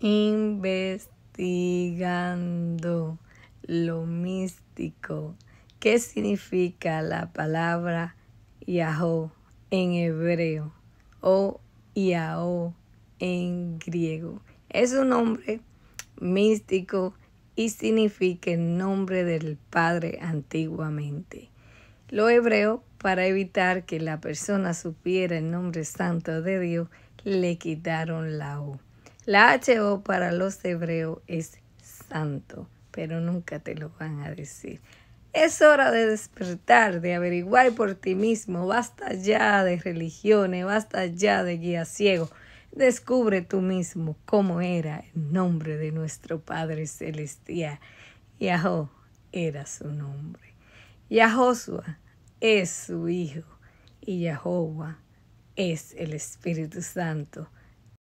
investigando lo místico. ¿Qué significa la palabra Yahoo en hebreo o Yahoo en griego? Es un nombre místico y significa el nombre del Padre antiguamente. Lo hebreo, para evitar que la persona supiera el nombre santo de Dios, le quitaron la O. La HO para los hebreos es santo, pero nunca te lo van a decir. Es hora de despertar, de averiguar por ti mismo. Basta ya de religiones, basta ya de guía ciego. Descubre tú mismo cómo era el nombre de nuestro Padre Celestial. Yahó era su nombre. Yahoshua es su hijo y Jehová es el Espíritu Santo